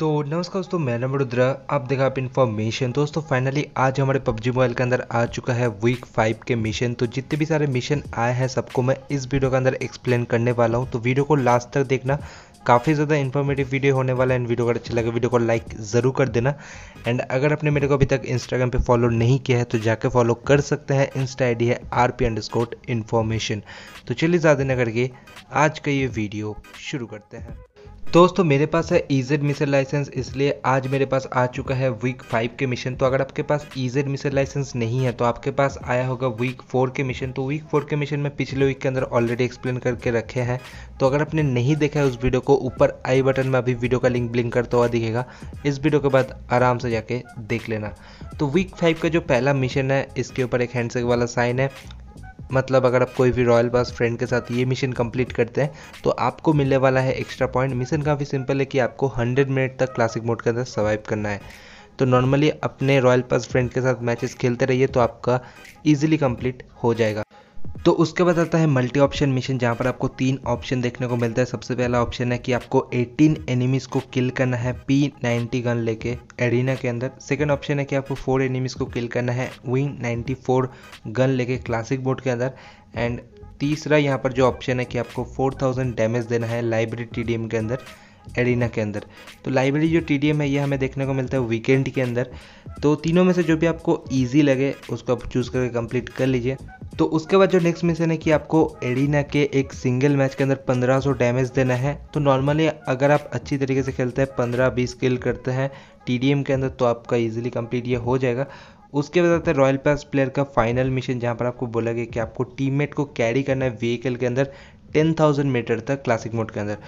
तो नमस्कार दोस्तों मैं नंबर रुद्रा आप देखा आप इन्फॉर्मेशन दोस्तों फाइनली आज हमारे पबजी मोबाइल के अंदर आ चुका है वीक फाइव के मिशन तो जितने भी सारे मिशन आए हैं सबको मैं इस वीडियो के अंदर एक्सप्लेन करने वाला हूँ तो वीडियो को लास्ट तक देखना काफ़ी ज़्यादा इन्फॉर्मेटिव वीडियो होने वाला है वीडियो अगर अच्छा लगे वीडियो को लाइक ज़रूर कर देना एंड अगर आपने मेरे को अभी तक इंस्टाग्राम पे फॉलो नहीं किया है तो जाके फॉलो कर सकते हैं इंस्टा आईडी है आर पी इन्फॉर्मेशन तो चलिए ज़्यादा न करके आज का ये वीडियो शुरू करते हैं दोस्तों मेरे पास है ईजेड मिसल लाइसेंस इसलिए आज मेरे पास आ चुका है वीक फाइव के मिशन तो अगर आपके पास ईजेड मिसल लाइसेंस नहीं है तो आपके पास आया होगा वीक फोर के मिशन तो वीक फोर के मिशन में पिछले वीक के अंदर ऑलरेडी एक्सप्लेन करके रखे हैं तो अगर आपने नहीं देखा है उस वीडियो को ऊपर आई बटन में अभी वीडियो का लिंक ब्लिंक करता हुआ दिखेगा इस वीडियो के बाद आराम से जाके देख लेना तो वीक फाइव का जो पहला मिशन है इसके ऊपर एक हैंडसेक वाला साइन है मतलब अगर आप कोई भी रॉयल पास फ्रेंड के साथ ये मिशन कंप्लीट करते हैं तो आपको मिलने वाला है एक्स्ट्रा पॉइंट मिशन काफ़ी सिंपल है कि आपको 100 मिनट तक क्लासिक मोड के अंदर सर्वाइव करना है तो नॉर्मली अपने रॉयल पास फ्रेंड के साथ मैचेस खेलते रहिए तो आपका ईजिली कम्प्लीट हो जाएगा तो उसके बाद आता है मल्टी ऑप्शन मिशन जहाँ पर आपको तीन ऑप्शन देखने को मिलता है सबसे पहला ऑप्शन है कि आपको 18 एनिमीज को किल करना है पी नाइन्टी गन लेके एरिना के अंदर सेकेंड ऑप्शन है कि आपको फोर एनिमीज को किल करना है विंग 94 गन लेके क्लासिक बोर्ड के अंदर एंड तीसरा यहाँ पर जो ऑप्शन है कि आपको 4000 डैमेज देना है लाइब्रेरी टी के अंदर एरिना के अंदर तो लाइब्रेरी जो टी है ये हमें देखने को मिलता है वीकेंड के अंदर तो तीनों में से जो भी आपको ईजी लगे उसको आप चूज़ करके कंप्लीट कर लीजिए तो उसके बाद जो नेक्स्ट मिशन है कि आपको एरिना के एक सिंगल मैच के अंदर 1500 डैमेज देना है तो नॉर्मली अगर आप अच्छी तरीके से खेलते हैं 15-20 किल करते हैं टीडीएम के अंदर तो आपका इजीली कंप्लीट ये हो जाएगा उसके बाद आता है रॉयल पास प्लेयर का फाइनल मिशन जहाँ पर आपको बोला गया कि आपको टीम को कैरी करना है व्हीकल के अंदर टेन मीटर तक क्लासिक मोड के अंदर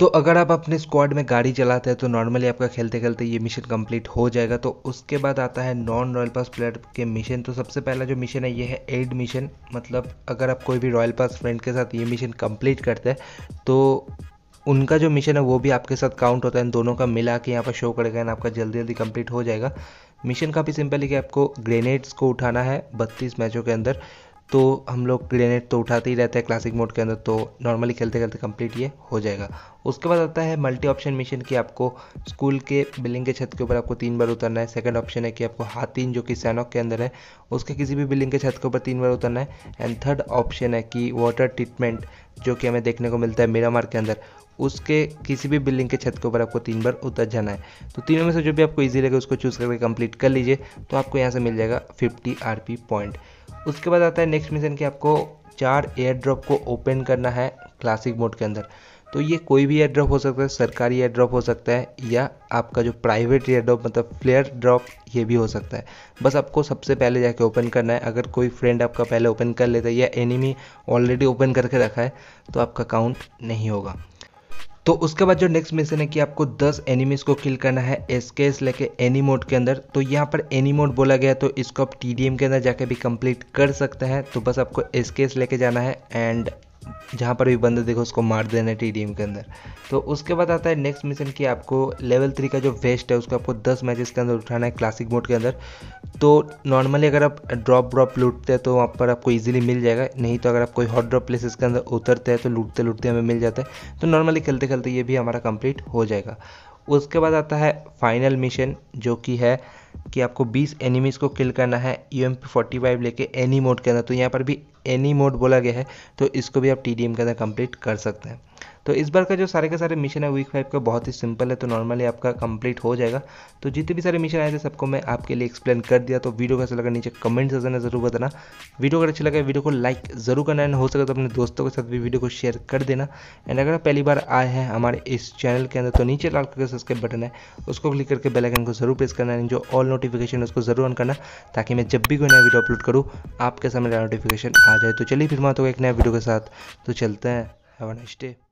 तो अगर आप अपने स्क्वाड में गाड़ी चलाते हैं तो नॉर्मली आपका खेलते खेलते ये मिशन कंप्लीट हो जाएगा तो उसके बाद आता है नॉन रॉयल पास प्लेयर के मिशन तो सबसे पहला जो मिशन है ये है एड मिशन मतलब अगर आप कोई भी रॉयल पास फ्रेंड के साथ ये मिशन कंप्लीट करते हैं तो उनका जो मिशन है वो भी आपके साथ काउंट होता है दोनों का मिला के यहाँ पर शो करेगा एंड आपका जल्दी जल्दी कंप्लीट हो जाएगा मिशन काफ़ी सिंपल है कि आपको ग्रेनेड्स को उठाना है बत्तीस मैचों के अंदर तो हम लोग ग्रेनेड तो उठाते ही रहते हैं क्लासिक मोड के अंदर तो नॉर्मली खेलते खेलते कंप्लीट ये हो जाएगा उसके बाद आता है मल्टी ऑप्शन मिशन कि आपको स्कूल के बिल्डिंग के छत के ऊपर आपको तीन बार उतरना है सेकंड ऑप्शन है कि आपको हाथीन जो कि सैनॉक के अंदर है उसके किसी भी बिल्डिंग के छत के ऊपर तीन बार उतरना है एंड थर्ड ऑप्शन है कि वाटर ट्रीटमेंट जो कि हमें देखने को मिलता है मीरामार के अंदर उसके किसी भी बिल्डिंग के छत के ऊपर आपको तीन बार उतर जाना है तो तीनों में से जो भी आपको ईजी लगे उसको चूज़ करके कंप्लीट कर लीजिए तो आपको यहाँ से मिल जाएगा फिफ्टी आर पॉइंट उसके बाद आता है नेक्स्ट मिशन कि आपको चार एयर ड्रॉप को ओपन करना है क्लासिक मोड के अंदर तो ये कोई भी एयर ड्रॉप हो सकता है सरकारी एयर ड्रॉप हो सकता है या आपका जो प्राइवेट एयर ड्रॉप मतलब फ्लेयर ड्रॉप ये भी हो सकता है बस आपको सबसे पहले जाके ओपन करना है अगर कोई फ्रेंड आपका पहले ओपन कर लेता है या एनिमी ऑलरेडी ओपन करके रखा है तो आपका काउंट नहीं होगा तो उसके बाद जो नेक्स्ट मिशन है कि आपको 10 एनिमीज को किल करना है एसकेएस लेके एनी मोड के अंदर तो यहाँ पर एनी मोड बोला गया तो इसको आप टीडीएम के अंदर जाके भी कंप्लीट कर सकते हैं तो बस आपको एसकेएस लेके जाना है एंड जहाँ पर भी बंदे देखो उसको मार देना है टी के अंदर तो उसके बाद आता है नेक्स्ट मिशन कि आपको लेवल थ्री का जो वेस्ट है उसको आपको दस मैचेस के अंदर उठाना है क्लासिक मोड के अंदर तो नॉर्मली अगर आप ड्रॉप ड्रॉप लूटते हैं तो वहाँ पर आपको ईजिली मिल जाएगा नहीं तो अगर आप कोई हॉट ड्रॉप प्लेसेस के अंदर उतरते हैं तो लूटते लूटते हमें मिल जाता है तो नॉर्मली खेलते खेलते ये भी हमारा कंप्लीट हो जाएगा उसके बाद आता है फाइनल मिशन जो कि है कि आपको 20 एनिमीज़ को किल करना है यू एम फोर्टी फाइव लेके एनी मोड के अंदर तो यहाँ पर भी एनी मोड बोला गया है तो इसको भी आप टी के अंदर कंप्लीट कर सकते हैं तो इस बार का जो सारे के सारे मिशन है वीक फाइव का बहुत ही सिंपल है तो नॉर्मली आपका कंप्लीट हो जाएगा तो जितने भी सारे मिशन आए थे सबको मैं आपके लिए एक्सप्लेन कर दिया तो वीडियो कैसा लगा नीचे कमेंट सेक्शन ज़रूर बताना वीडियो अगर अच्छा लगा वीडियो को लाइक ज़रूर करना एंड हो सके तो अपने दोस्तों के साथ भी वीडियो को शेयर कर देना एंड अगर पहली बार आए हैं हमारे इस चैनल के अंदर तो नीचे लाल करके सब्सक्राइब बटन है उसको क्लिक करके बेलाइकन को जरूर प्रेस करना जो ऑल ऑल नोटिफिकेशन उसको ज़रूर ऑन करना ताकि मैं जब भी कोई नया वीडियो अपलोड करूँ आपके सामने नोटिफिकेशन आ जाए तो चलिए फिर मैं तो एक नया वीडियो के साथ तो चलते हैं हैव अ नाइस डे